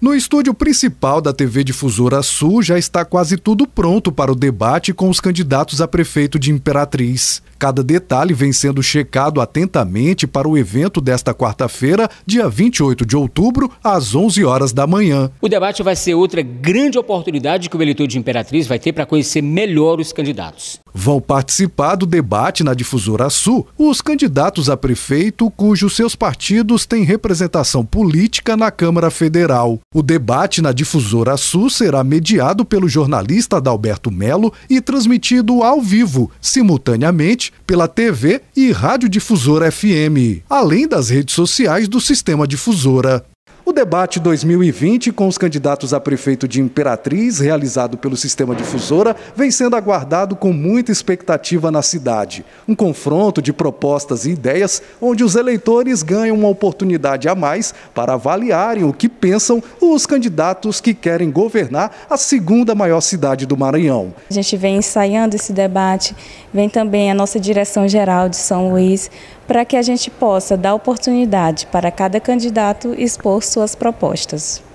No estúdio principal da TV Difusora Sul já está quase tudo pronto para o debate com os candidatos a prefeito de Imperatriz. Cada detalhe vem sendo checado atentamente para o evento desta quarta-feira, dia 28 de outubro, às 11 horas da manhã. O debate vai ser outra grande oportunidade que o eleitor de Imperatriz vai ter para conhecer melhor os candidatos. Vão participar do debate na Difusora Sul os candidatos a prefeito cujos seus partidos têm representação política na Câmara Federal. O debate na Difusora Sul será mediado pelo jornalista Adalberto Melo e transmitido ao vivo, simultaneamente, pela TV e Rádio Difusora FM, além das redes sociais do Sistema Difusora. O debate 2020 com os candidatos a prefeito de Imperatriz, realizado pelo Sistema Difusora, vem sendo aguardado com muita expectativa na cidade. Um confronto de propostas e ideias onde os eleitores ganham uma oportunidade a mais para avaliarem o que pensam os candidatos que querem governar a segunda maior cidade do Maranhão. A gente vem ensaiando esse debate, vem também a nossa direção geral de São Luís para que a gente possa dar oportunidade para cada candidato expor suas propostas.